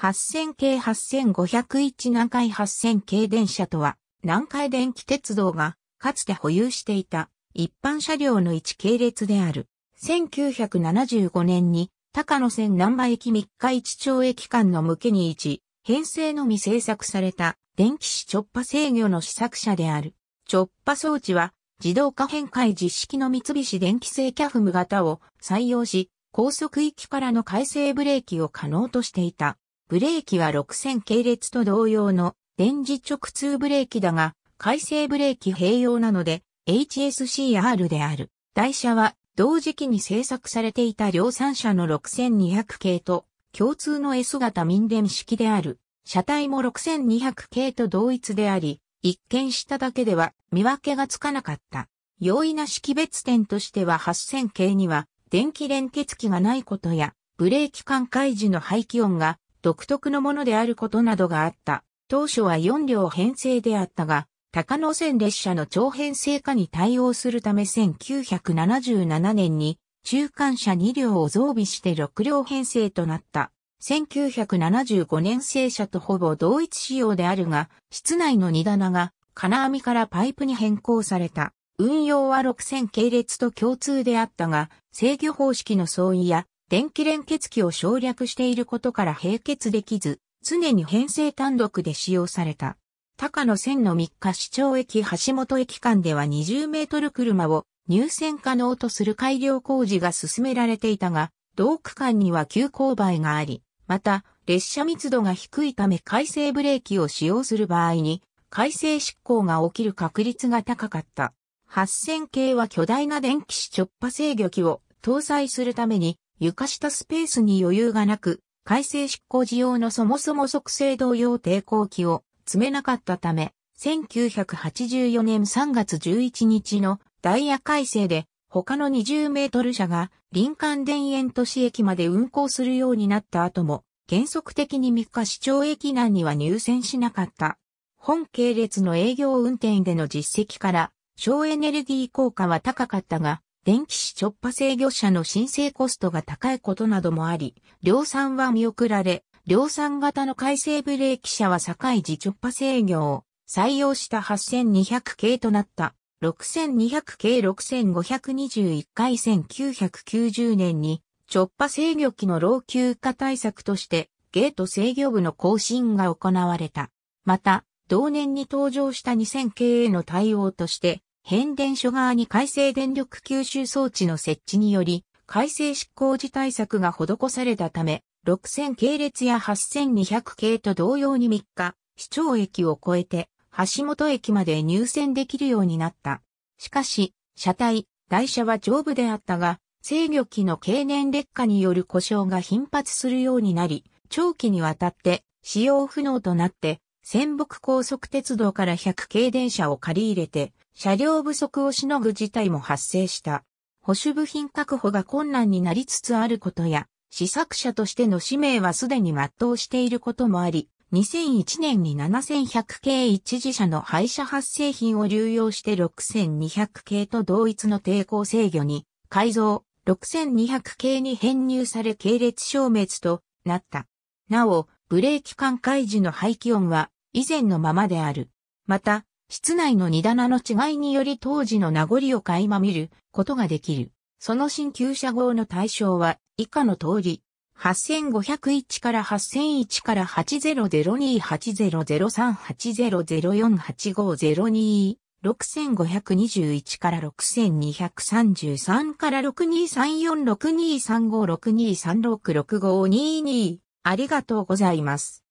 8000系8501南海8000系電車とは、南海電気鉄道がかつて保有していた一般車両の一系列である。1975年に高野線南波駅三日市町駅間の向けに位置、編成のみ製作された電気視直波制御の試作車である。直波装置は自動化変換実式の三菱電気製キャフム型を採用し、高速域からの回生ブレーキを可能としていた。ブレーキは6000系列と同様の電磁直通ブレーキだが、回生ブレーキ併用なので HSCR である。台車は同時期に製作されていた量産車の6200系と共通の S 型民電式である。車体も6200系と同一であり、一見しただけでは見分けがつかなかった。容易な識別点としては8000系には電気連結器がないことや、ブレーキ管開時の排気音が独特のものであることなどがあった。当初は4両編成であったが、高野線列車の長編成化に対応するため1977年に中間車2両を増備して6両編成となった。1975年製車とほぼ同一仕様であるが、室内の荷棚が金網からパイプに変更された。運用は6000系列と共通であったが、制御方式の相違や電気連結器を省略していることから閉結できず、常に編成単独で使用された。高野線の3日市町駅橋本駅間では20メートル車を入線可能とする改良工事が進められていたが、同区間には急勾配があり、また列車密度が低いため改正ブレーキを使用する場合に、改正執行が起きる確率が高かった。8000系は巨大な電気子直波制御機を搭載するために床下スペースに余裕がなく、改正執行時用のそもそも測定同様抵抗器を詰めなかったため、1984年3月11日のダイヤ改正で他の20メートル車が林間田園都市駅まで運行するようになった後も原則的に3日市町駅内には入線しなかった。本系列の営業運転での実績から省エネルギー効果は高かったが電気子直波制御車の申請コストが高いことなどもあり、量産は見送られ、量産型の改正ブレーキ車は堺時直波制御を採用した8200系となった。6200系6521回1990年に直波制御機の老朽化対策としてゲート制御部の更新が行われた。また、同年に登場した2000系への対応として変電所側に改正電力吸収装置の設置により、改正執行時対策が施されたため、6000系列や8200系と同様に3日、市長駅を越えて、橋本駅まで入線できるようになった。しかし、車体、台車は丈夫であったが、制御機の経年劣化による故障が頻発するようになり、長期にわたって使用不能となって仙北高速鉄道から100系電車を借り入れて、車両不足をしのぐ事態も発生した。保守部品確保が困難になりつつあることや、試作車としての使命はすでに全うしていることもあり、2001年に7100系一時車の廃車発生品を流用して6200系と同一の抵抗制御に改造、6200系に編入され系列消滅となった。なお、ブレーキ管開示の排気音は以前のままである。また、室内の荷棚の違いにより当時の名残を垣間見ることができる。その新旧車号の対象は以下の通り、8501から8001から8002800380048502 6521から6233から6 2 3 4 6 2 3 5 6 2 3 6 6 5 2 2ありがとうございます。